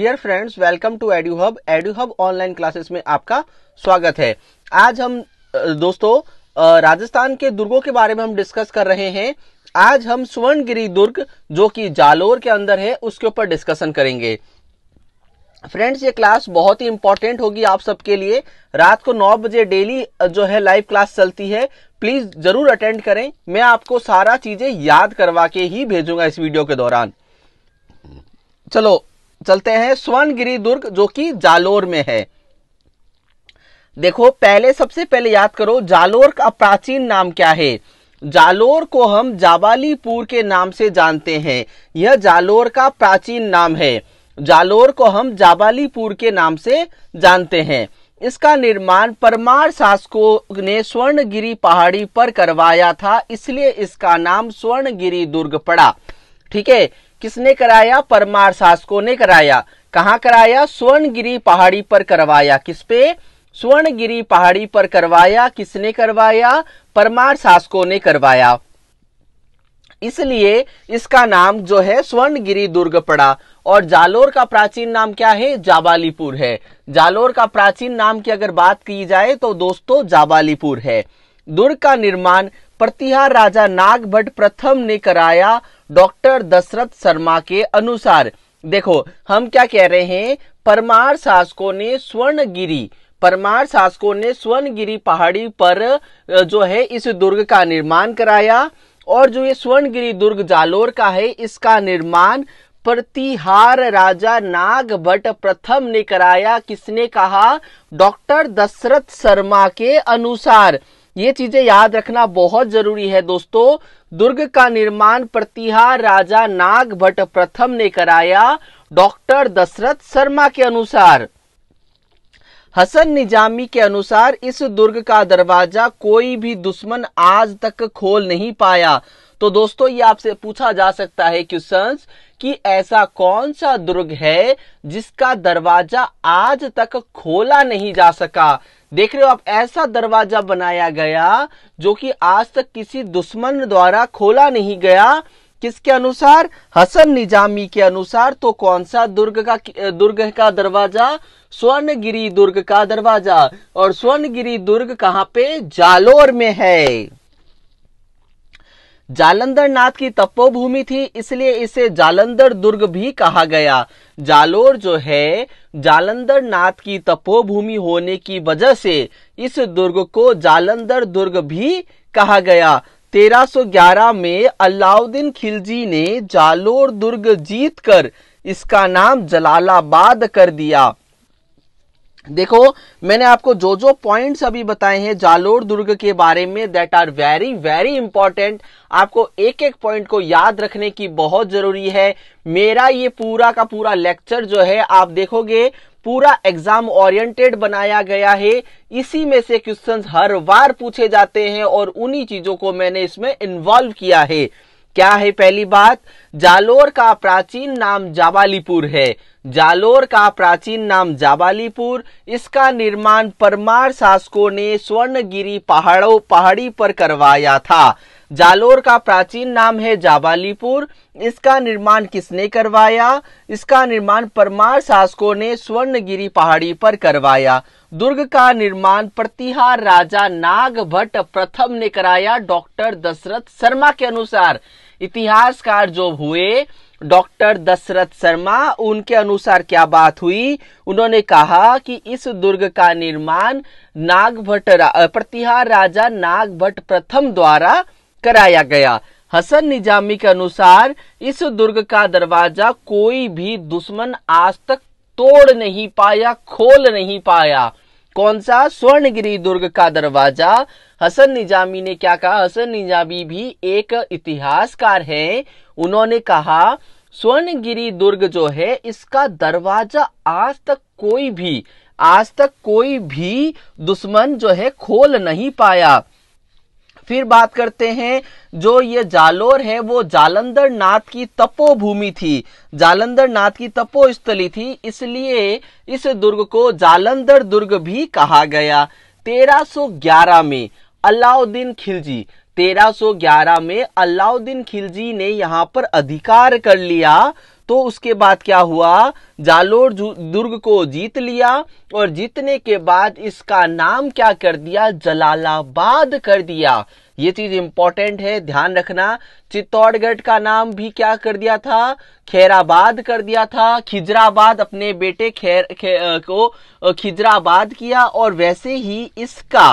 Dear friends welcome to edu hub edu hub online classes में आपका स्वागत है आज हम दोस्तों राजस्थान के दुर्गों के बारे में हम डिस्कस कर रहे हैं आज हम स्वर्णगिरी दुर्ग जो कि जालोर के अंदर है उसके ऊपर डिस्कशन करेंगे फ्रेंड्स ये क्लास बहुत ही इंपॉर्टेंट होगी आप सबके लिए रात को नौ बजे डेली जो है लाइव क्लास चलती है प्लीज जरूर अटेंड करें मैं आपको सारा चीजें याद करवा के ही भेजूंगा इस वीडियो के दौरान चलो चलते हैं स्वर्णगिरी दुर्ग जो कि जालोर में है देखो पहले सबसे पहले याद करो जालोर का प्राचीन नाम क्या है जालोर को हम जाबालीपुर के नाम से जानते हैं यह जालोर का प्राचीन नाम है जालोर को हम जाबालीपुर के नाम से जानते हैं इसका निर्माण परमार शासकों ने स्वर्णगिरी पहाड़ी पर करवाया था इसलिए इसका नाम स्वर्णगिरी दुर्ग पड़ा ठीक है किसने कराया परमार शासकों ने कराया कहा कराया स्वर्णगिरी पहाड़ी पर करवाया किस पे स्वर्णगिरी पहाड़ी पर करवाया किसने करवाया परमार शासकों ने करवाया इसलिए इसका नाम जो है स्वर्णगिरी दुर्ग पड़ा और जालोर का प्राचीन नाम क्या है जाबालीपुर है जालोर का प्राचीन नाम की अगर बात की जाए तो दोस्तों जाबालीपुर है दुर्ग का निर्माण प्रतिहार राजा नागभट प्रथम ने कराया डॉक्टर दशरथ शर्मा के अनुसार देखो हम क्या कह रहे हैं परमार शासकों ने स्वर्णगिरी परमार शासकों ने स्वर्णगिरी पहाड़ी पर जो है इस दुर्ग का निर्माण कराया और जो ये स्वर्णगिरी दुर्ग जालोर का है इसका निर्माण प्रतिहार राजा नाग भट्ट प्रथम ने कराया किसने कहा डॉक्टर दशरथ शर्मा के अनुसार ये चीजें याद रखना बहुत जरूरी है दोस्तों दुर्ग का निर्माण प्रतिहार राजा नाग भट्ट प्रथम ने कराया डॉक्टर दशरथ शर्मा के अनुसार हसन निजामी के अनुसार इस दुर्ग का दरवाजा कोई भी दुश्मन आज तक खोल नहीं पाया तो दोस्तों ये आपसे पूछा जा सकता है क्वेश्चन कि ऐसा कौन सा दुर्ग है जिसका दरवाजा आज तक खोला नहीं जा सका देख रहे हो आप ऐसा दरवाजा बनाया गया जो कि आज तक किसी दुश्मन द्वारा खोला नहीं गया किसके अनुसार हसन निजामी के अनुसार तो कौन सा दुर्ग का दुर्ग का दरवाजा स्वर्णगिरी दुर्ग का दरवाजा और स्वर्णगिरी दुर्ग कहाँ पे जालोर में है जालंधर नाथ की तपोभूमि थी इसलिए इसे जालंधर दुर्ग भी कहा गया जालोर जो है जालंधर नाथ की तपोभूमि होने की वजह से इस दुर्ग को जालंधर दुर्ग भी कहा गया 1311 में अलाउद्दीन खिलजी ने जालोर दुर्ग जीतकर इसका नाम जलालाबाद कर दिया देखो मैंने आपको जो जो पॉइंट्स अभी बताए हैं जालोर दुर्ग के बारे में that are very very important आपको एक एक पॉइंट को याद रखने की बहुत जरूरी है मेरा ये पूरा का पूरा लेक्चर जो है आप देखोगे पूरा एग्जाम ओरिएंटेड बनाया गया है इसी में से क्वेश्चंस हर बार पूछे जाते हैं और उन्हीं चीजों को मैंने इसमें इन्वॉल्व किया है क्या है पहली बात जालोर का प्राचीन नाम जाबालीपुर है जालोर का प्राचीन नाम जाबालीपुर इसका निर्माण परमार शासकों ने स्वर्णगिरी पहाड़ों पहाड़ी पर करवाया था जालोर का प्राचीन नाम है जाबालीपुर इसका निर्माण किसने करवाया इसका निर्माण परमार शासकों ने स्वर्णगिरी पहाड़ी पर करवाया दुर्ग का निर्माण प्रतिहार राजा नाग भट्ट प्रथम ने कराया डॉक्टर दशरथ शर्मा के अनुसार इतिहासकार जो हुए डॉक्टर दशरथ शर्मा उनके अनुसार क्या बात हुई उन्होंने कहा कि इस दुर्ग का निर्माण नागभट्ट रा, प्रतिहार राजा नागभट्ट प्रथम द्वारा कराया गया हसन निजामी के अनुसार इस दुर्ग का दरवाजा कोई भी दुश्मन आज तक तोड़ नहीं पाया खोल नहीं पाया कौन सा स्वर्णगिरी दुर्ग का दरवाजा हसन निजामी ने क्या कहा हसन निजामी भी एक इतिहासकार हैं उन्होंने कहा स्वर्णगिरी दुर्ग जो है इसका दरवाजा आज तक कोई भी आज तक कोई भी दुश्मन जो है खोल नहीं पाया फिर बात करते हैं जो ये जालोर है वो जालंधर नाथ की तपोभूमि थी जालंधर नाथ की तपोस्थली थी इसलिए इस दुर्ग को जालंधर दुर्ग भी कहा गया 1311 में अलाउद्दीन खिलजी 1311 में अलाउद्दीन खिलजी ने यहाँ पर अधिकार कर लिया तो उसके बाद क्या हुआ जालोर दुर्ग को जीत लिया और जीतने के बाद इसका नाम क्या कर दिया जलालाबाद कर दिया ये चीज इंपॉर्टेंट है ध्यान रखना चित्तौड़गढ़ का नाम भी क्या कर दिया था खैराबाद कर दिया था खिजराबाद अपने बेटे खैर खे, को खिजराबाद किया और वैसे ही इसका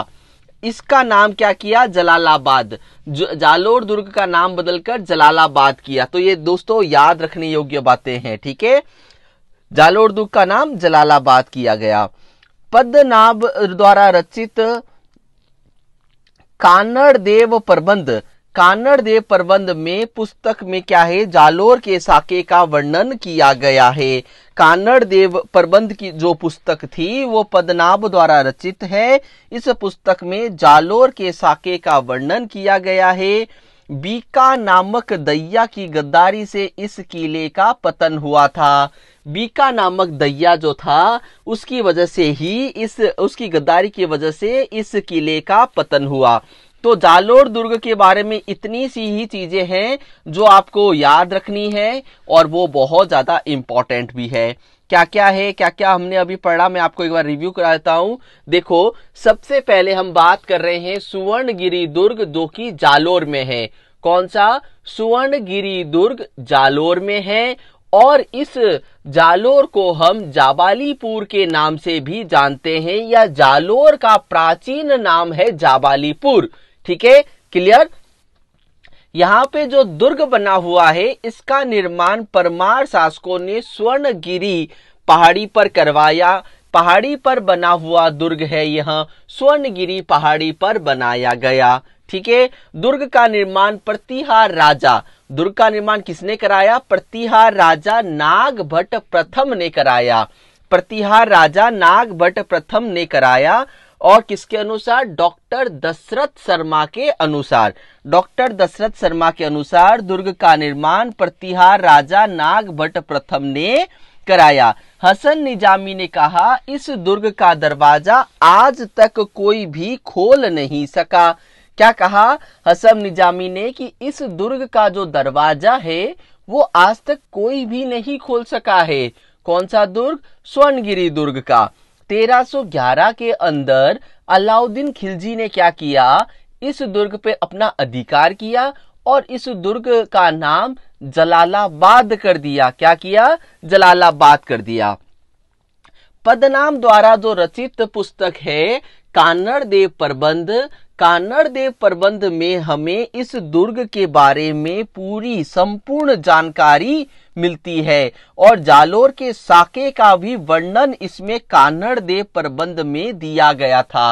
इसका नाम क्या किया जलालाबाद जालोर दुर्ग का नाम बदलकर जलालाबाद किया तो ये दोस्तों याद रखने योग्य बातें हैं ठीक है जालोर दुर्ग का नाम जलालाबाद किया गया पद्मनाभ द्वारा रचित कानड़ देव प्रबंध कानड़ देव प्रबंध में पुस्तक में क्या है जालोर के साके का वर्णन किया गया है कानड़ देव प्रबंध की जो पुस्तक थी वो पदनाभ द्वारा रचित है इस पुस्तक में जालोर के साके का वर्णन किया गया है बीका नामक दैया की गद्दारी से इस किले का पतन हुआ था बीका नामक दैया जो था उसकी वजह से ही इस उसकी गद्दारी की वजह से इस किले का पतन हुआ तो जालोर दुर्ग के बारे में इतनी सी ही चीजें हैं जो आपको याद रखनी है और वो बहुत ज्यादा इंपॉर्टेंट भी है क्या क्या है क्या क्या हमने अभी पढ़ा मैं आपको एक बार रिव्यू कराता हूं देखो सबसे पहले हम बात कर रहे हैं सुवर्णगिरी दुर्ग जो कि जालोर में है कौन सा सुवर्णगिरी दुर्ग जालोर में है और इस जालोर को हम जाबालीपुर के नाम से भी जानते हैं या जालोर का प्राचीन नाम है जाबालीपुर ठीक है क्लियर यहाँ पे जो दुर्ग बना हुआ है इसका निर्माण परमार शासकों ने स्वर्णगिरी पहाड़ी पर करवाया पहाड़ी पर बना हुआ दुर्ग है यह स्वर्णगिरी पहाड़ी पर बनाया गया ठीक है दुर्ग का निर्माण प्रतिहार राजा दुर्ग का निर्माण किसने कराया प्रतिहार राजा नाग भट्ट प्रथम ने कराया प्रतिहार राजा नाग भट्ट प्रथम ने कराया और किसके अनुसार डॉक्टर दशरथ शर्मा के अनुसार डॉक्टर दशरथ शर्मा के अनुसार दुर्ग का निर्माण प्रतिहार राजा नाग भट्ट प्रथम ने कराया हसन निजामी ने कहा इस दुर्ग का दरवाजा आज तक कोई भी खोल नहीं सका क्या कहा हसन निजामी ने कि इस दुर्ग का जो दरवाजा है वो आज तक कोई भी नहीं खोल सका है कौन सा दुर्ग स्वर्णगिरी दुर्ग का 1311 के अंदर अलाउद्दीन खिलजी ने क्या किया इस दुर्ग पे अपना अधिकार किया और इस दुर्ग का नाम जलालाबाद कर दिया क्या किया जलालाबाद कर दिया पदनाम द्वारा जो रचित पुस्तक है कानड़ देव प्रबंध कानड़ देव प्रबंध में हमें इस दुर्ग के बारे में पूरी संपूर्ण जानकारी मिलती है और जालोर के साके का भी वर्णन इसमें कानड़ देव प्रबंध में दिया गया था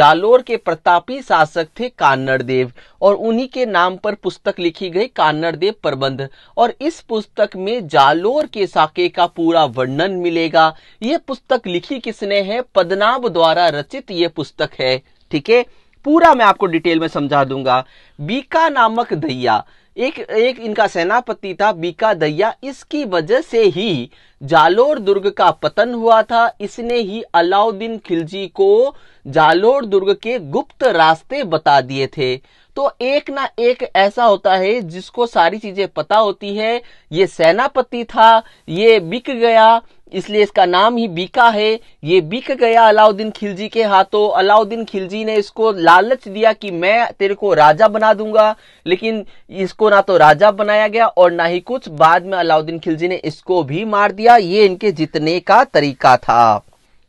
जालोर के प्रतापी शासक थे कान्नड़ देव और उन्हीं के नाम पर पुस्तक लिखी गई कान्नड़ देव प्रबंध और इस पुस्तक में जालोर के साके का पूरा वर्णन मिलेगा ये पुस्तक लिखी किसने है पदनाब द्वारा रचित ये पुस्तक है ठीक है पूरा मैं आपको डिटेल में समझा दूंगा बीका नामक दैया एक एक इनका सेनापति था बीका दैया इसकी वजह से ही जालोर दुर्ग का पतन हुआ था इसने ही अलाउद्दीन खिलजी को जालोर दुर्ग के गुप्त रास्ते बता दिए थे तो एक ना एक ऐसा होता है जिसको सारी चीजें पता होती है ये सेनापति था ये बिक गया इसलिए इसका नाम ही बीका है ये बिक गया अलाउद्दीन खिलजी के हाथों अलाउद्दीन खिलजी ने इसको लालच दिया कि मैं तेरे को राजा बना दूंगा लेकिन इसको ना तो राजा बनाया गया और ना ही कुछ बाद में अलाउद्दीन खिलजी ने इसको भी मार दिया ये इनके जीतने का तरीका था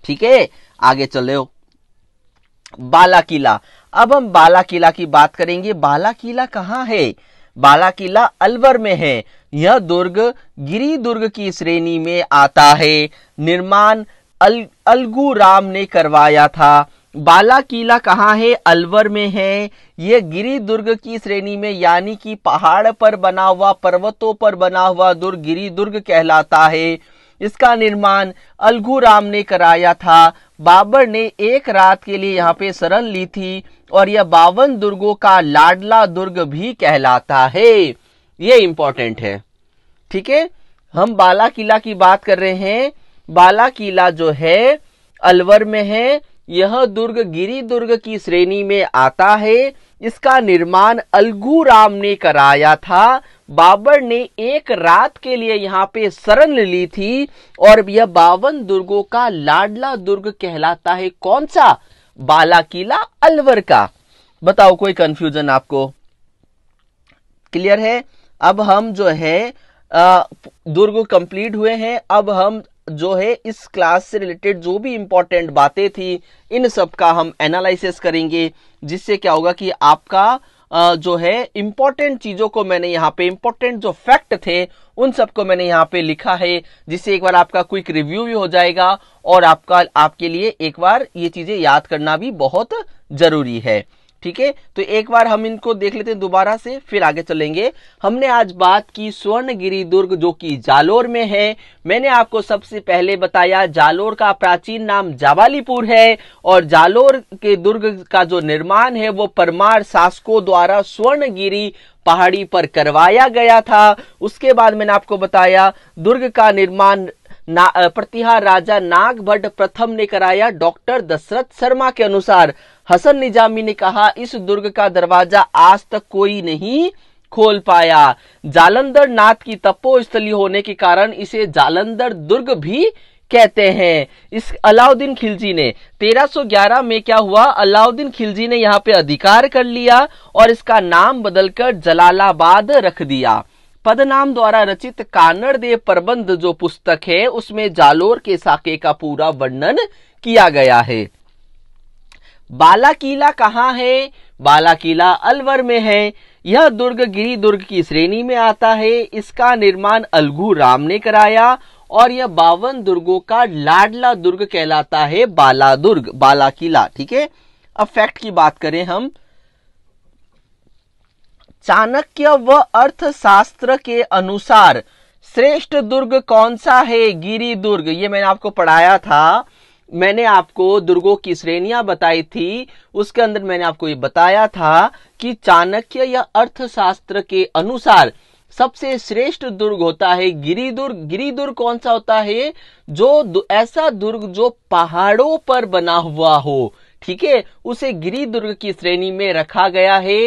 ठीक है आगे चले हो बाला किला अब हम बाला किला की बात करेंगे बाला किला कहाँ है बाला किला अलवर में है यह दुर्ग गिरी दुर्ग की श्रेणी में आता है निर्माण अल, अलगू राम ने करवाया था बाला किला कहाँ है अलवर में है यह गिरी दुर्ग की श्रेणी में यानी कि पहाड़ पर बना हुआ पर्वतों पर बना हुआ दुर्ग गिरी दुर्ग कहलाता है इसका निर्माण अलगू राम ने कराया था बाबर ने एक रात के लिए यहाँ पे शरण ली थी और यह बावन दुर्गों का लाडला दुर्ग भी कहलाता है ये इंपॉर्टेंट है ठीक है हम बाला किला की बात कर रहे हैं बाला किला जो है अलवर में है यह दुर्ग गिरी दुर्ग की श्रेणी में आता है इसका निर्माण अलगू राम ने कराया था बाबर ने एक रात के लिए यहाँ पे शरण ली थी और यह बावन दुर्गों का लाडला दुर्ग कहलाता है कौन सा बाला किला अलवर का बताओ कोई कंफ्यूजन आपको क्लियर है अब हम जो है दुर्ग कंप्लीट हुए हैं अब हम जो है इस क्लास से रिलेटेड जो भी इंपॉर्टेंट बातें थी इन सब का हम एनालिसिस करेंगे जिससे क्या होगा कि आपका जो है इंपॉर्टेंट चीज़ों को मैंने यहाँ पे इम्पोर्टेंट जो फैक्ट थे उन सबको मैंने यहाँ पे लिखा है जिससे एक बार आपका क्विक रिव्यू भी हो जाएगा और आपका आपके लिए एक बार ये चीज़ें याद करना भी बहुत ज़रूरी है ठीक है तो एक बार हम इनको देख लेते हैं दोबारा से फिर आगे चलेंगे हमने आज बात की स्वर्णगिरी दुर्ग जो कि जालोर में है मैंने आपको सबसे पहले बताया जालोर का प्राचीन नाम जावालीपुर है और जालोर के दुर्ग का जो निर्माण है वो परमार शासकों द्वारा स्वर्णगिरी पहाड़ी पर करवाया गया था उसके बाद मैंने आपको बताया दुर्ग का निर्माण ना, प्रतिहार राजा नाग भट्ट प्रथम ने कराया डॉक्टर दशरथ शर्मा के अनुसार हसन निजामी ने कहा इस दुर्ग का दरवाजा आज तक कोई नहीं खोल पाया जालंधर नाथ की तपोस्थली होने के कारण इसे जालंधर दुर्ग भी कहते हैं इस अलाउद्दीन खिलजी ने 1311 में क्या हुआ अलाउद्दीन खिलजी ने यहाँ पे अधिकार कर लिया और इसका नाम बदलकर जलालाबाद रख दिया पद नाम द्वारा रचित कानड़देव प्रबंध जो पुस्तक है उसमें जालोर के साके का पूरा वर्णन किया गया है बाला किला कहाँ है बाला किला अलवर में है यह दुर्ग गिरी दुर्ग की श्रेणी में आता है इसका निर्माण अलगू राम ने कराया और यह बावन दुर्गों का लाडला दुर्ग कहलाता है बाला दुर्ग बाला किला ठीक है अब फैक्ट की बात करें हम चाणक्य व अर्थशास्त्र के अनुसार श्रेष्ठ दुर्ग कौन सा है गिरी दुर्ग ये मैंने आपको पढ़ाया था मैंने आपको दुर्गों की श्रेणियां बताई थी उसके अंदर मैंने आपको ये बताया था कि चाणक्य या अर्थशास्त्र के अनुसार सबसे श्रेष्ठ दुर्ग होता है गिरी दुर्ग गिरी दुर्ग कौन सा होता है जो ऐसा दुर्ग जो पहाड़ों पर बना हुआ हो ठीक है उसे गिरी दुर्ग की श्रेणी में रखा गया है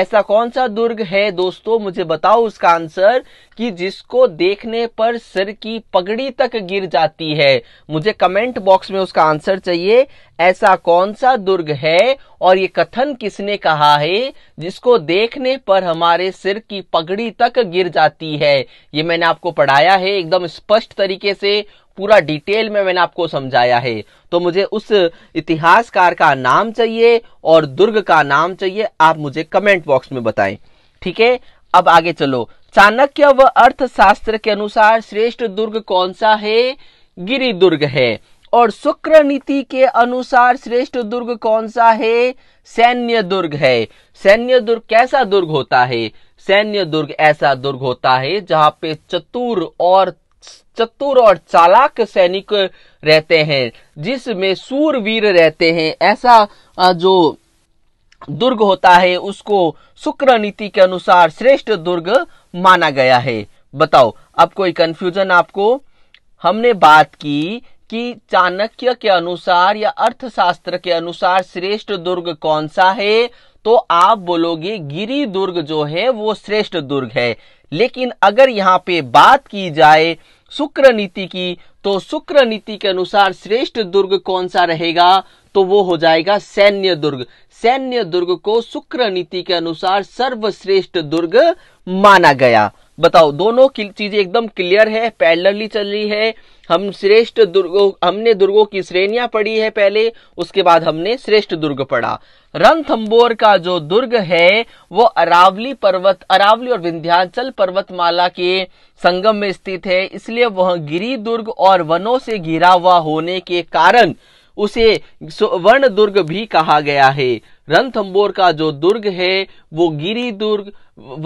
ऐसा कौन सा दुर्ग है दोस्तों मुझे बताओ उसका आंसर कि जिसको देखने पर सिर की पगड़ी तक गिर जाती है मुझे कमेंट बॉक्स में उसका आंसर चाहिए ऐसा कौन सा दुर्ग है और ये कथन किसने कहा है जिसको देखने पर हमारे सिर की पगड़ी तक गिर जाती है ये मैंने आपको पढ़ाया है एकदम स्पष्ट तरीके से पूरा डिटेल में मैंने आपको समझाया है तो मुझे उस इतिहासकार का नाम चाहिए और दुर्ग का नाम चाहिए आप मुझे कमेंट बॉक्स में बताएं ठीक है अब आगे चलो चाणक्य व अर्थशास्त्र के अनुसार श्रेष्ठ दुर्ग कौन सा है गिरी दुर्ग है और शुक्र नीति के अनुसार श्रेष्ठ दुर्ग कौन सा है सैन्य दुर्ग है सैन्य दुर्ग कैसा दुर्ग होता है सैन्य दुर्ग ऐसा दुर्ग होता है जहां पे चतुर और चतुर और चालाक सैनिक रहते हैं जिसमें सूरवीर रहते हैं ऐसा जो दुर्ग होता है उसको शुक्र नीति के अनुसार श्रेष्ठ दुर्ग माना गया है बताओ अब कोई कंफ्यूजन आपको हमने बात की कि चाणक्य के अनुसार या अर्थशास्त्र के अनुसार श्रेष्ठ दुर्ग कौन सा है तो आप बोलोगे गिरी दुर्ग जो है वो श्रेष्ठ दुर्ग है लेकिन अगर यहाँ पे बात की जाए शुक्र नीति की तो शुक्र नीति के अनुसार श्रेष्ठ दुर्ग कौन सा रहेगा तो वो हो जाएगा सैन्य दुर्ग सैन्य दुर्ग को शुक्र नीति के अनुसार सर्वश्रेष्ठ दुर्ग माना गया बताओ दोनों चीजें एकदम क्लियर है पैरेलली चल रही है हम श्रेष्ठ दुर्गो हमने दुर्गों की श्रेणियां पढ़ी है पहले उसके बाद हमने श्रेष्ठ दुर्ग पढ़ा रणथंबोर का जो दुर्ग है वो अरावली पर्वत अरावली और विंध्याचल पर्वतमाला के संगम में स्थित है इसलिए वह गिरी दुर्ग और वनों से घिरा हुआ होने के कारण उसे स्वर्ण दुर्ग भी कहा गया है रणथंबोर का जो दुर्ग है वो गिरी दुर्ग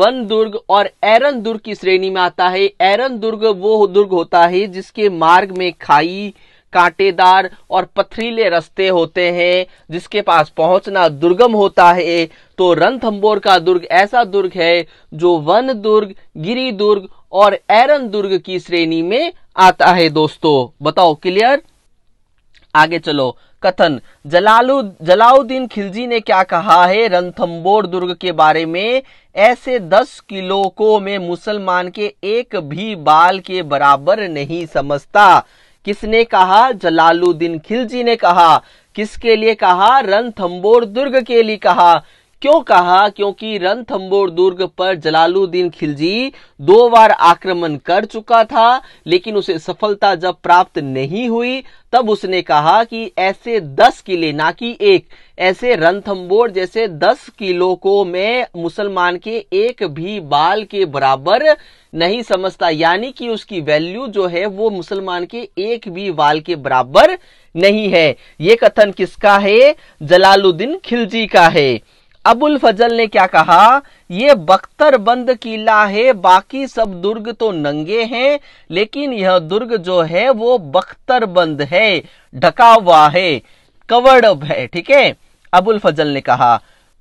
वन दुर्ग और एरन दुर्ग की श्रेणी में आता है एरन दुर्ग वो दुर्ग होता है जिसके मार्ग में खाई कांटेदार और पथरीले रास्ते होते हैं जिसके पास पहुंचना दुर्गम होता है तो रणथंबोर का दुर्ग ऐसा दुर्ग है जो वन दुर्ग गिरी दुर्ग और एरन दुर्ग की श्रेणी में आता है दोस्तों बताओ क्लियर आगे चलो कथन जलालू जलाउद्दीन खिलजी ने क्या कहा है रणथम्बोर दुर्ग के बारे में ऐसे दस किलो को मैं मुसलमान के एक भी बाल के बराबर नहीं समझता किसने कहा जलालुद्दीन खिलजी ने कहा किसके लिए कहा रणथम्बोर दुर्ग के लिए कहा क्यों कहा क्योंकि रणथंबोर दुर्ग पर जलालुद्दीन खिलजी दो बार आक्रमण कर चुका था लेकिन उसे सफलता जब प्राप्त नहीं हुई तब उसने कहा कि ऐसे दस किले ना कि एक ऐसे रणथंबोर जैसे दस किलो को मैं मुसलमान के एक भी बाल के बराबर नहीं समझता यानी कि उसकी वैल्यू जो है वो मुसलमान के एक भी बाल के बराबर नहीं है ये कथन किसका है जलालुद्दीन खिलजी का है अबुल फजल ने क्या कहा ये बख्तरबंद किला है बाकी सब दुर्ग तो नंगे हैं लेकिन यह दुर्ग जो है वो बख्तरबंद है ढका हुआ है कवर्ड है ठीक है अबुल फजल ने कहा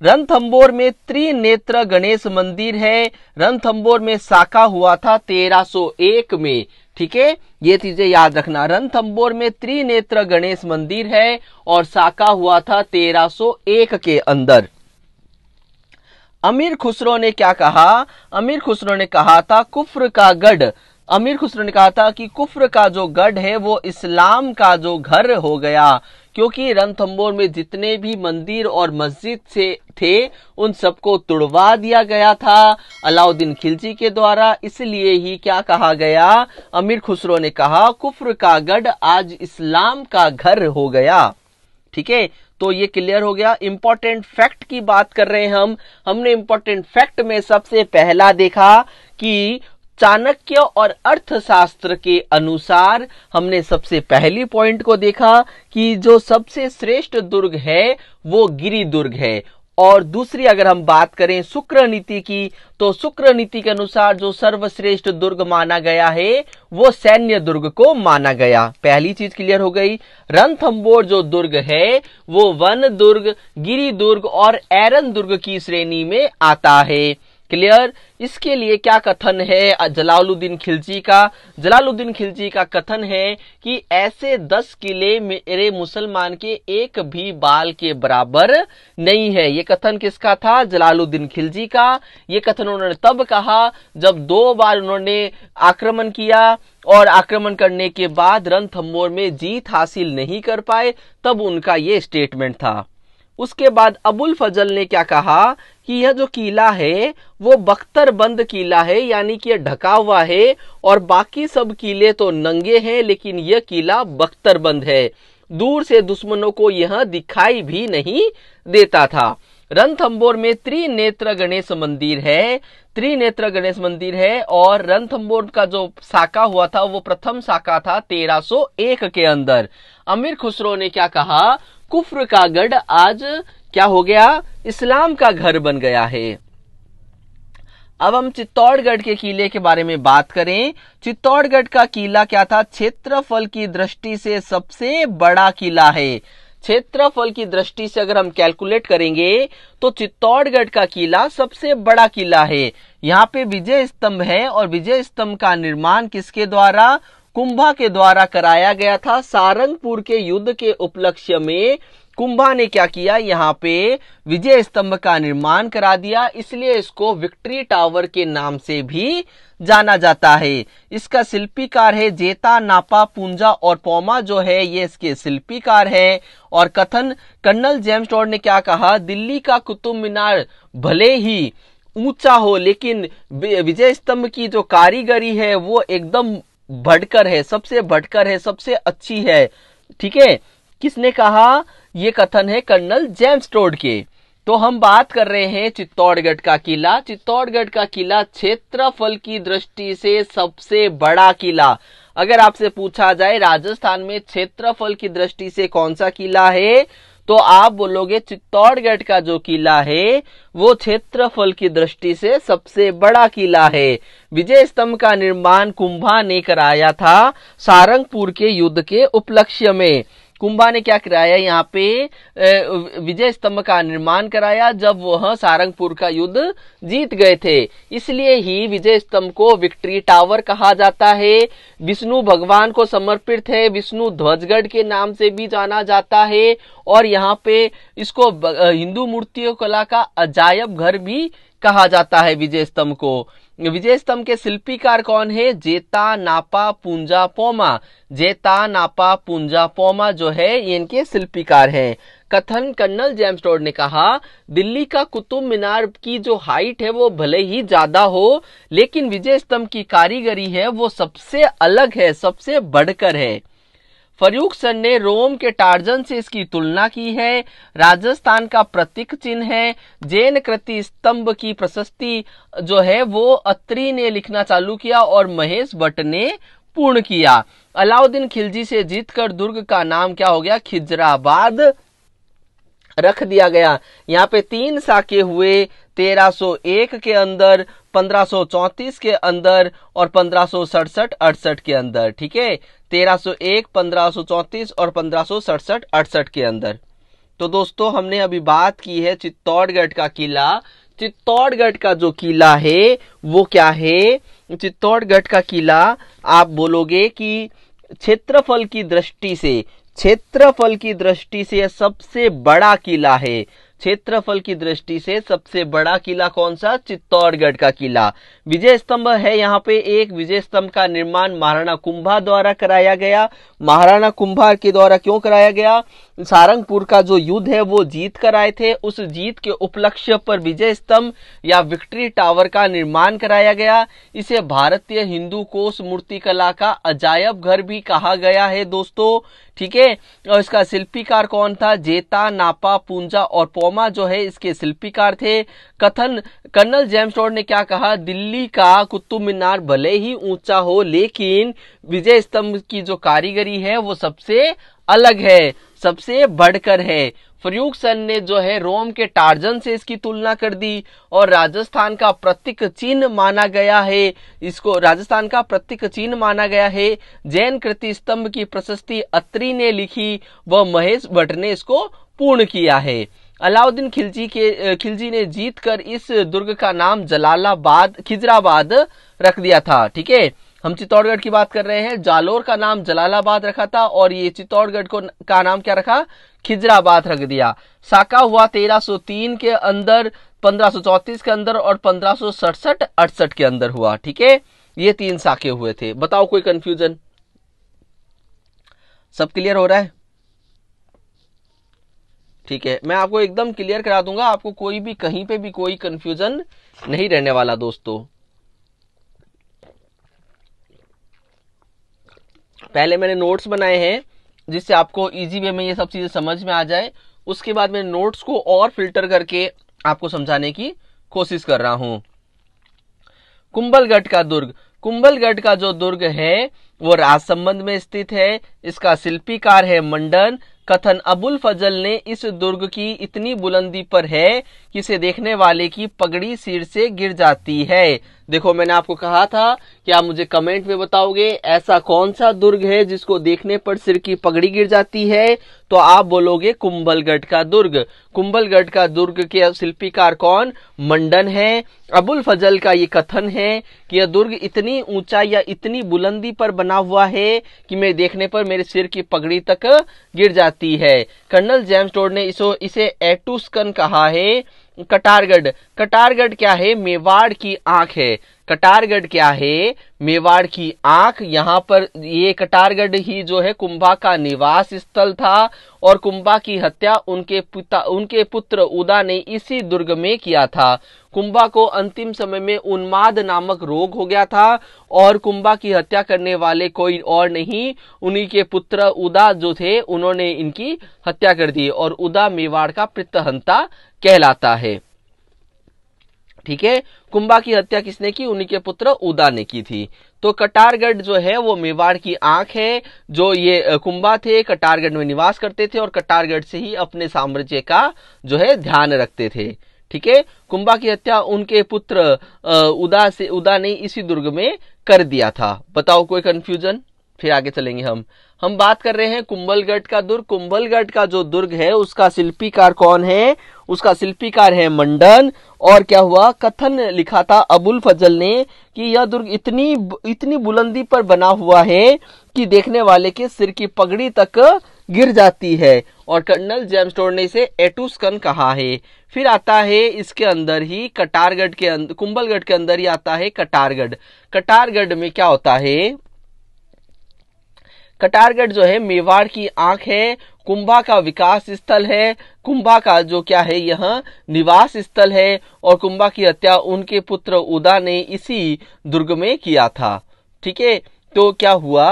रणथंबोर में त्रिनेत्र गणेश मंदिर है रणथंबोर में साका हुआ था 1301 में ठीक है ये चीजें याद रखना रंथम्बोर में त्रिनेत्र गणेश मंदिर है और साका हुआ था 1301 के अंदर अमीर खुसरो ने क्या कहा अमीर खुसरो ने कहा था कुफ्र का गढ़ अमीर खुसरो ने कहा था कि कुफ्र का जो गढ़ है वो इस्लाम का जो घर हो गया क्योंकि रणथम्बोर में जितने भी मंदिर और मस्जिद से थे उन सबको तुड़वा दिया गया था अलाउद्दीन खिलजी के द्वारा इसलिए ही क्या कहा गया अमीर खुसरो ने कहा कुफ्र का गढ़ आज इस्लाम का घर हो गया ठीक है तो ये क्लियर हो गया इंपॉर्टेंट फैक्ट की बात कर रहे हैं हम हमने इंपॉर्टेंट फैक्ट में सबसे पहला देखा कि चाणक्य और अर्थशास्त्र के अनुसार हमने सबसे पहली पॉइंट को देखा कि जो सबसे श्रेष्ठ दुर्ग है वो गिरी दुर्ग है और दूसरी अगर हम बात करें शुक्र नीति की तो शुक्र नीति के अनुसार जो सर्वश्रेष्ठ दुर्ग माना गया है वो सैन्य दुर्ग को माना गया पहली चीज क्लियर हो गई रणथम्बोर जो दुर्ग है वो वन दुर्ग गिरी दुर्ग और एरन दुर्ग की श्रेणी में आता है क्लियर इसके लिए क्या कथन है जलालुद्दीन खिलजी का जलालुद्दीन खिलजी का कथन है कि ऐसे दस किले मेरे मुसलमान के एक भी बाल के बराबर नहीं है ये कथन किसका था जलालुद्दीन खिलजी का ये कथन उन्होंने तब कहा जब दो बार उन्होंने आक्रमण किया और आक्रमण करने के बाद रणथम्बोर में जीत हासिल नहीं कर पाए तब उनका ये स्टेटमेंट था उसके बाद अबुल फजल ने क्या कहा कि यह जो किला है वो बख्तर बंद किला है यानी कि यह ढका हुआ है और बाकी सब किले तो नंगे हैं लेकिन यह किला बख्तर बंद है दूर से दुश्मनों को यह दिखाई भी नहीं देता था रणथम्बोर में त्रिनेत्र गणेश मंदिर है त्रिनेत्र गणेश मंदिर है और रणथम्बोर का जो शाखा हुआ था वो प्रथम शाखा था 1301 के अंदर अमीर खुसरो ने क्या कहा कुफ्र का गढ़ आज क्या हो गया इस्लाम का घर बन गया है अब हम चित्तौड़गढ़ के किले के बारे में बात करें चित्तौड़गढ़ का किला क्या था क्षेत्रफल की दृष्टि से सबसे बड़ा किला है क्षेत्रफल की दृष्टि से अगर हम कैलकुलेट करेंगे तो चित्तौड़गढ़ का किला सबसे बड़ा किला है यहाँ पे विजय स्तंभ है और विजय स्तंभ का निर्माण किसके द्वारा कुंभा के द्वारा कराया गया था सारंगपुर के युद्ध के उपलक्ष्य में कुंभा ने क्या किया यहाँ पे विजय स्तंभ का निर्माण करा दिया इसलिए इसको विक्ट्री टावर के नाम से भी जाना जाता है इसका शिल्पीकार है जेता नापा पूंजा और पोमा जो है ये इसके शिल्पीकार है और कथन कर्नल जेम्स टॉड ने क्या कहा दिल्ली का कुतुब मीनार भले ही ऊंचा हो लेकिन विजय स्तंभ की जो कारीगरी है वो एकदम बढ़कर है सबसे बढ़कर है सबसे अच्छी है ठीक है किसने कहा यह कथन है कर्नल जेम्स टोड के तो हम बात कर रहे हैं चित्तौड़गढ़ का किला चित्तौड़गढ़ का किला क्षेत्रफल की दृष्टि से सबसे बड़ा किला अगर आपसे पूछा जाए राजस्थान में क्षेत्रफल की दृष्टि से कौन सा किला है तो आप बोलोगे चित्तौड़गढ़ का जो किला है वो क्षेत्रफल की दृष्टि से सबसे बड़ा किला है विजय स्तंभ का निर्माण कुंभा ने कराया था सारंगपुर के युद्ध के उपलक्ष्य में कुंभा ने क्या कराया यहाँ पे विजय स्तंभ का निर्माण कराया जब वह सारंगपुर का युद्ध जीत गए थे इसलिए ही विजय स्तंभ को विक्ट्री टावर कहा जाता है विष्णु भगवान को समर्पित है विष्णु ध्वजगढ़ के नाम से भी जाना जाता है और यहाँ पे इसको हिंदू मूर्तियों कला का अजायब घर भी कहा जाता है विजय स्तंभ को विजय स्तंभ के शिल्पीकार कौन है जेता नापा पूंजा पोमा जेता नापा पूंजा पोमा जो है ये इनके शिल्पीकार हैं कथन कर्नल जेम्स रोड ने कहा दिल्ली का कुतुब मीनार की जो हाइट है वो भले ही ज्यादा हो लेकिन विजय स्तंभ की कारीगरी है वो सबसे अलग है सबसे बढ़कर है फर्यूक्सन ने रोम के टार्जन से इसकी तुलना की है राजस्थान का प्रतीक चिन्ह है जैन कृति स्तंभ की प्रशस्ति जो है वो अत्री ने लिखना चालू किया और महेश भट्ट ने पूर्ण किया अलाउद्दीन खिलजी से जीतकर दुर्ग का नाम क्या हो गया खिजराबाद रख दिया गया यहाँ पे तीन साके हुए 1301 के अंदर 1534 के अंदर और पंद्रह सो के अंदर ठीक है 1301, 1534 और पंद्रह सौ अड़सठ के अंदर तो दोस्तों हमने अभी बात की है चित्तौड़गढ़ का किला चित्तौड़गढ़ का जो किला है वो क्या है चित्तौड़गढ़ का किला आप बोलोगे कि क्षेत्रफल की दृष्टि से क्षेत्रफल की दृष्टि से यह सबसे बड़ा किला है क्षेत्रफल की दृष्टि से सबसे बड़ा किला कौन सा चित्तौड़गढ़ का किला विजय स्तंभ है यहाँ पे एक विजय स्तंभ का निर्माण महाराणा कुंभा द्वारा कराया गया महाराणा कुंभा के द्वारा क्यों कराया गया सारंगपुर का जो युद्ध है वो जीत कराए थे उस जीत के उपलक्ष्य पर विजय स्तंभ या विक्ट्री टावर का निर्माण कराया गया इसे भारतीय हिंदू कोष मूर्तिकला का अजायब घर भी कहा गया है दोस्तों ठीक है और इसका शिल्पीकार कौन था जेता नापा पूंजा और पोमा जो है इसके शिल्पीकार थे कथन कर्नल जेम्स रोड ने क्या कहा दिल्ली का कुतुब मीनार भले ही ऊंचा हो लेकिन विजय स्तंभ की जो कारीगरी है वो सबसे अलग है सबसे बढ़कर है फ्र्यूक्सन ने जो है रोम के टार्जन से इसकी तुलना कर दी और राजस्थान का प्रतीक चिन्ह माना गया है इसको राजस्थान का प्रतीक चिन्ह माना गया है जैन कृति स्तंभ की प्रशस्ति अत्री ने लिखी व महेश भट्ट ने इसको पूर्ण किया है अलाउद्दीन खिलजी के खिलजी ने जीत कर इस दुर्ग का नाम जलालाबाद खिजराबाद रख दिया था ठीक है हम चित्तौड़गढ़ की बात कर रहे हैं जालोर का नाम जलालाबाद रखा था और ये चित्तौड़गढ़ को का नाम क्या रखा खिजराबाद रख दिया साका हुआ 1303 के अंदर 1534 के अंदर और पंद्रह सौ अड़सठ के अंदर हुआ ठीक है ये तीन साके हुए थे बताओ कोई कंफ्यूजन सब क्लियर हो रहा है ठीक है मैं आपको एकदम क्लियर करा दूंगा आपको कोई भी कहीं पे भी कोई कंफ्यूजन नहीं रहने वाला दोस्तों पहले मैंने नोट्स बनाए हैं जिससे आपको इजी वे में ये सब चीज़ें समझ में आ जाए उसके बाद मैं नोट्स को और फिल्टर करके आपको समझाने की कोशिश कर रहा हूँ कुंभलगढ़ का दुर्ग कुंबलगढ़ का जो दुर्ग है वो राजसंबंध में स्थित है इसका शिल्पीकार है मंडन कथन अबुल फजल ने इस दुर्ग की इतनी बुलंदी पर है कि इसे देखने वाले की पगड़ी सिर से गिर जाती है देखो मैंने आपको कहा था कि आप मुझे कमेंट में बताओगे ऐसा कौन सा दुर्ग है जिसको देखने पर सिर की पगड़ी गिर जाती है तो आप बोलोगे कुंभलगढ़ का दुर्ग कुंभलगढ़ का दुर्ग के शिल्पीकार कौन मंडन है अबुल फजल का ये कथन है कि यह दुर्ग इतनी ऊंचाई या इतनी बुलंदी पर बना हुआ है कि मेरे देखने पर मेरे सिर की पगड़ी तक गिर जाती है कर्नल जेम्स टोड ने इसे एटूस्कन कहा है कटारगढ़ कटारगढ़ क्या है मेवाड़ की आंख है कटारगढ़ क्या है मेवाड़ की आंख यहाँ पर ये कटारगढ़ ही जो है कुंभा का निवास स्थल था और कुंभा की हत्या उनके पिता उनके पुत्र उदा ने इसी दुर्ग में किया था कुंभा को अंतिम समय में उन्माद नामक रोग हो गया था और कुंभा की हत्या करने वाले कोई और नहीं उन्हीं के पुत्र उदा जो थे उन्होंने इनकी हत्या कर दी और उदा मेवाड़ का प्रतहंता कहलाता है ठीक है कुंबा की हत्या किसने की उन्हीं के पुत्र उदा ने की थी तो कटारगढ़ जो है वो मेवाड़ की आंख है जो ये कुंबा थे कटारगढ़ में निवास करते थे और कटारगढ़ से ही अपने साम्राज्य का जो है ध्यान रखते थे ठीक है कुंबा की हत्या उनके पुत्र उदा से उदा ने इसी दुर्ग में कर दिया था बताओ कोई कंफ्यूजन फिर आगे चलेंगे हम हम बात कर रहे हैं कुंभलगढ़ का दुर्ग कुंभलगढ़ का जो दुर्ग है उसका शिल्पीकार कौन है उसका शिल्पीकार है मंडन और क्या हुआ कथन लिखा था अबुल फजल ने कि यह दुर्ग इतनी इतनी बुलंदी पर बना हुआ है कि देखने वाले के सिर की पगड़ी तक गिर जाती है और कर्नल टोर ने इसे एटूस्कन कहा है फिर आता है इसके अंदर ही कटारगढ़ के अंदर कुंबलगढ़ के अंदर ही आता है कटारगढ़ कटारगढ़ में क्या होता है कटारगढ़ जो है मेवाड़ की आंख है कुंभा का विकास स्थल है कुंभा का जो क्या है यह निवास स्थल है और कुंभा की हत्या उनके पुत्र उदा ने इसी दुर्ग में किया था ठीक है तो क्या हुआ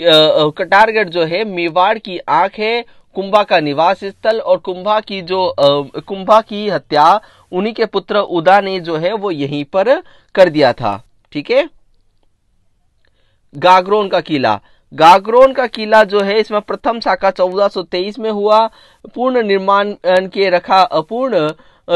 कटारगढ़ जो है मेवाड़ की आंख है कुंभा का निवास स्थल और कुंभा की जो कुंभा की हत्या उन्हीं के पुत्र उदा ने जो है वो यहीं पर कर दिया था ठीक है गागरोन का किला गागरोन का किला जो है इसमें प्रथम शाखा 1423 में हुआ पूर्ण निर्माण के रखा अपूर्ण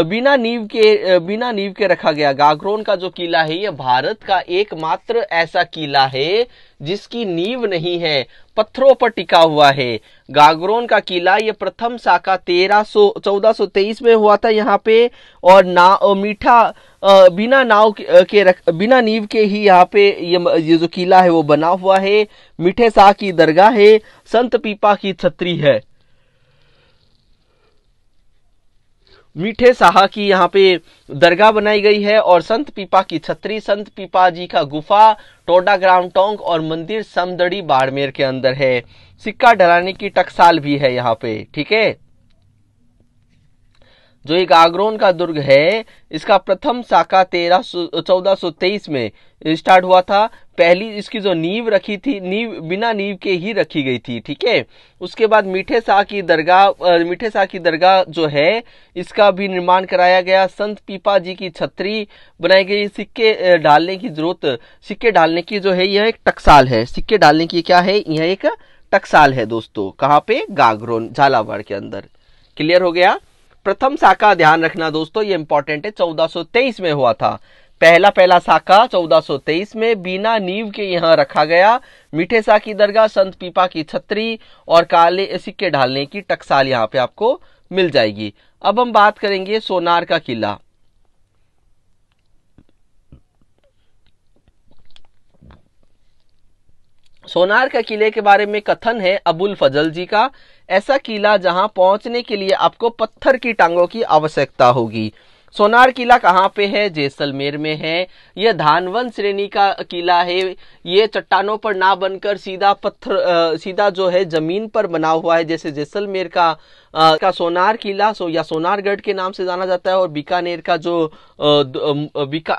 बिना नींव के बिना नींव के रखा गया गागरोन का जो किला है ये भारत का एकमात्र ऐसा किला है जिसकी नींव नहीं है पत्थरों पर टिका हुआ है गागरोन का किला ये प्रथम शाखा तेरह सो चौदह सो तेईस में हुआ था यहाँ पे और ना और मीठा बिना नाव के रख बिना नींव के ही यहाँ पे ये ये जो किला है वो बना हुआ है मीठे शाह की दरगाह है संत पीपा की छत्री है मीठे साहा की यहाँ पे दरगाह बनाई गई है और संत पीपा की छतरी संत पीपा जी का गुफा टोडा ग्राम टोंक और मंदिर समदड़ी बाड़मेर के अंदर है सिक्का ढलाने की टकसाल भी है यहाँ पे ठीक है जो एक आगरोन का दुर्ग है इसका प्रथम शाखा तेरह चौदह सौ तेईस में स्टार्ट हुआ था पहली इसकी जो नींव रखी थी नींव बिना नींव के ही रखी गई थी ठीक है उसके बाद मीठे शाह की दरगाह मीठे शाह की दरगाह जो है इसका भी निर्माण कराया गया संत पीपा जी की छतरी बनाई गई सिक्के डालने की जरूरत सिक्के डालने की जो है यह एक टकसाल है सिक्के डालने की क्या है यह एक टकसाल है दोस्तों कहाँ पे गागरोन झालावाड़ के अंदर क्लियर हो गया प्रथम शाखा ध्यान रखना दोस्तों ये इंपॉर्टेंट है 1423 में हुआ था पहला पहला शाखा 1423 में बिना नींव के यहाँ रखा गया मीठे शाह की दरगाह संत पीपा की छतरी और काले सिक्के ढालने की टकसाल यहाँ पे आपको मिल जाएगी अब हम बात करेंगे सोनार का किला सोनार का किले के बारे में कथन है अबुल फजल जी का ऐसा किला जहां पहुंचने के लिए आपको पत्थर की टांगों की आवश्यकता होगी सोनार किला कहाँ पे है जैसलमेर में है यह धानवन श्रेणी का किला है ये चट्टानों पर ना बनकर सीधा पत्थर आ, सीधा जो है जमीन पर बना हुआ है जैसे जैसलमेर का आ, का सोनार किला सो या सोनारगढ़ के नाम से जाना जाता है और बीकानेर का जो बीका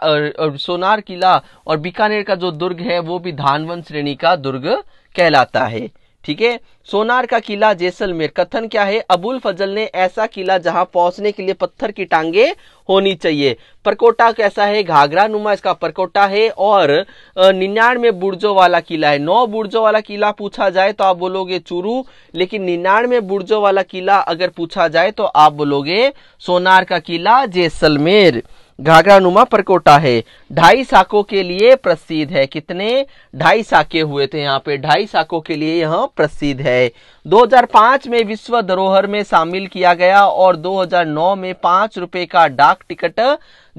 सोनार किला और बीकानेर का जो दुर्ग है वो भी धानवन श्रेणी का दुर्ग कहलाता है ठीक है सोनार का किला जैसलमेर कथन क्या है अबुल फजल ने ऐसा किला जहां पहुंचने के लिए पत्थर की टांगे होनी चाहिए परकोटा कैसा है घाघरा नुमा इसका परकोटा है और निन्यानवे बुर्जो वाला किला है नौ बुर्जो वाला किला पूछा जाए तो आप बोलोगे चूरू लेकिन निन्यानवे बुर्जो वाला किला अगर पूछा जाए तो आप बोलोगे सोनार का किला जैसलमेर घाघरा नुमा परकोटा है ढाई साकों के लिए प्रसिद्ध है कितने ढाई साके हुए थे यहाँ पे ढाई साकों के लिए यह प्रसिद्ध है 2005 में विश्व धरोहर में शामिल किया गया और 2009 में पांच रुपए का डाक टिकट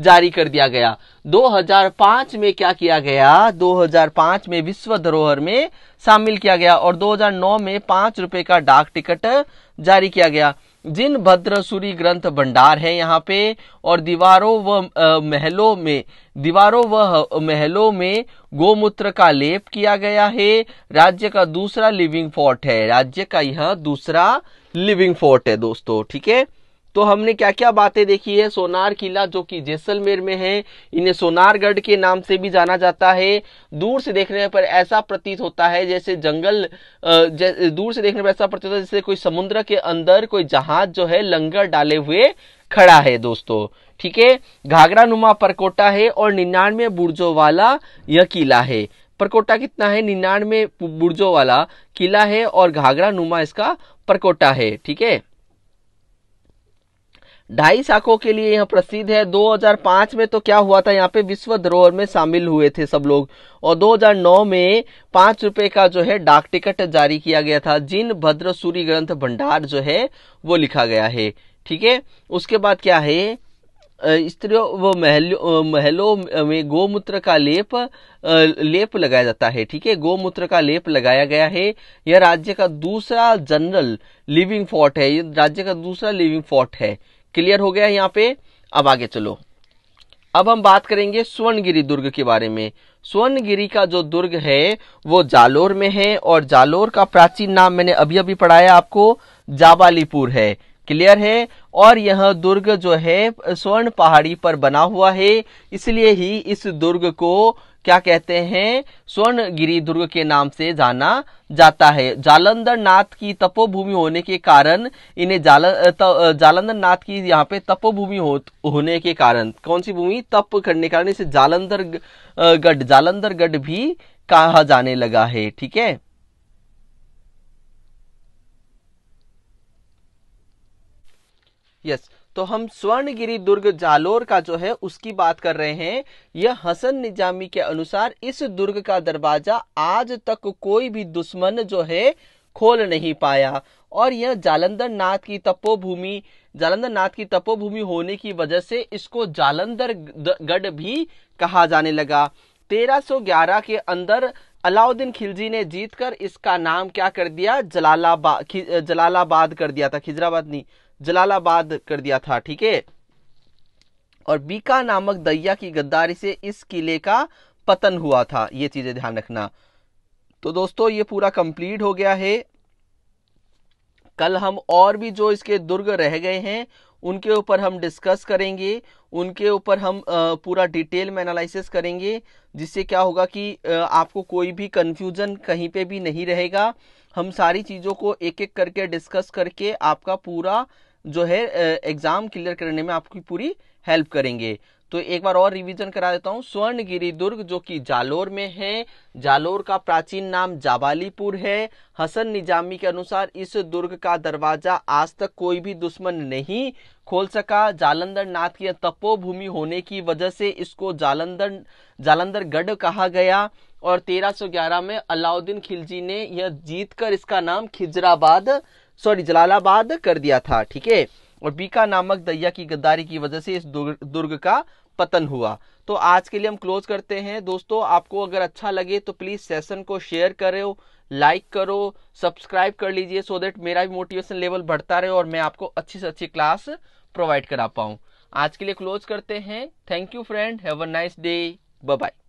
जारी कर दिया गया 2005 में क्या किया गया 2005 में विश्व धरोहर में शामिल किया गया और 2009 में पांच रुपए का डाक टिकट जारी किया गया जिन भद्रसुरी ग्रंथ भंडार हैं यहाँ पे और दीवारों व महलों में दीवारों व महलों में गोमूत्र का लेप किया गया है राज्य का दूसरा लिविंग फोर्ट है राज्य का यह दूसरा लिविंग फोर्ट है दोस्तों ठीक है तो हमने क्या क्या बातें देखी है सोनार किला जो कि जैसलमेर में है इन्हें सोनारगढ़ के नाम से भी जाना जाता है दूर से देखने पर ऐसा प्रतीत होता है जैसे जंगल दूर से देखने पर ऐसा प्रतीत होता है जैसे कोई समुद्र के अंदर कोई जहाज जो है लंगर डाले हुए खड़ा है दोस्तों ठीक है घाघरा नुमा परकोटा है और निन्यानवे बुर्जो वाला यह किला है परकोटा कितना है निन्यानवे बुर्जो वाला किला है और घाघरा नुमा इसका परकोटा है ठीक है ढाई शाखों के लिए यहाँ प्रसिद्ध है 2005 में तो क्या हुआ था यहाँ पे विश्व धरोहर में शामिल हुए थे सब लोग और 2009 में पांच रुपए का जो है डाक टिकट जारी किया गया था जिन भद्र सूर्य ग्रंथ भंडार जो है वो लिखा गया है ठीक है उसके बाद क्या है स्त्रियों व महलों में गोमूत्र का लेप लेप लगाया जाता है ठीक है गोमूत्र का लेप लगाया गया है यह राज्य का दूसरा जनरल लिविंग फोर्ट है यह राज्य का दूसरा लिविंग फोर्ट है क्लियर हो गया यहाँ पे अब आगे चलो अब हम बात करेंगे स्वर्णगिरी दुर्ग के बारे में स्वर्णगिरी का जो दुर्ग है वो जालोर में है और जालोर का प्राचीन नाम मैंने अभी अभी पढ़ाया आपको जाबालीपुर है क्लियर है और यह दुर्ग जो है स्वर्ण पहाड़ी पर बना हुआ है इसलिए ही इस दुर्ग को क्या कहते हैं गिरी दुर्ग के नाम से जाना जाता है जालंधर नाथ की तपोभूमि होने के कारण इन्हें जाल जालंधर नाथ की यहाँ पे तपोभूमि हो, होने के कारण कौन सी भूमि तप करने के कारण इसे जालंधर गढ़ जालंधर गढ़ भी कहा जाने लगा है ठीक है यस yes. तो हम स्वर्णगिरी दुर्ग जालोर का जो है उसकी बात कर रहे हैं यह हसन निजामी के अनुसार इस दुर्ग का दरवाजा आज तक कोई भी दुश्मन जो है खोल नहीं पाया और यह जालंधर नाथ की तपोभूमि जालंधर नाथ की तपोभूमि होने की वजह से इसको जालंधर गढ़ भी कहा जाने लगा 1311 के अंदर अलाउद्दीन खिलजी ने जीतकर इसका नाम क्या कर दिया जलालाबाद जलालाबाद कर दिया था खिजराबाद नहीं जलालाबाद कर दिया था ठीक है और बीका नामक दैया की गद्दारी से इस किले का पतन हुआ था ये चीजें ध्यान रखना तो दोस्तों ये पूरा कंप्लीट हो गया है कल हम और भी जो इसके दुर्ग रह गए हैं उनके ऊपर हम डिस्कस करेंगे उनके ऊपर हम पूरा डिटेल में एनालिसिस करेंगे जिससे क्या होगा कि आपको कोई भी कंफ्यूजन कहीं पे भी नहीं रहेगा हम सारी चीज़ों को एक एक करके डिस्कस करके आपका पूरा जो है एग्ज़ाम क्लियर करने में आपकी पूरी हेल्प करेंगे तो एक बार और रिवीजन करा देता हूँ स्वर्णगिरी दुर्ग जो कि जालोर में है जालोर का प्राचीन नाम जाबालीपुर है हसन निजामी के अनुसार इस दुर्ग का दरवाजा आज तक कोई भी दुश्मन नहीं खोल सका जालंधर नाथ की तपोभूमि होने की वजह से इसको जालंधर जालंधर गढ़ कहा गया और 1311 में अलाउद्दीन खिलजी ने यह जीतकर इसका नाम खिजराबाद सॉरी जलालाबाद कर दिया था ठीक है और बीका नामक दैया की गद्दारी की वजह से इस दुर्ग, का पतन हुआ तो आज के लिए हम क्लोज करते हैं दोस्तों आपको अगर अच्छा लगे तो प्लीज़ सेशन को शेयर करो लाइक करो सब्सक्राइब कर लीजिए सो देट मेरा भी मोटिवेशन लेवल बढ़ता रहे और मैं आपको अच्छी से अच्छी क्लास प्रोवाइड करा पाऊँ आज के लिए क्लोज करते हैं thank you friend have a nice day bye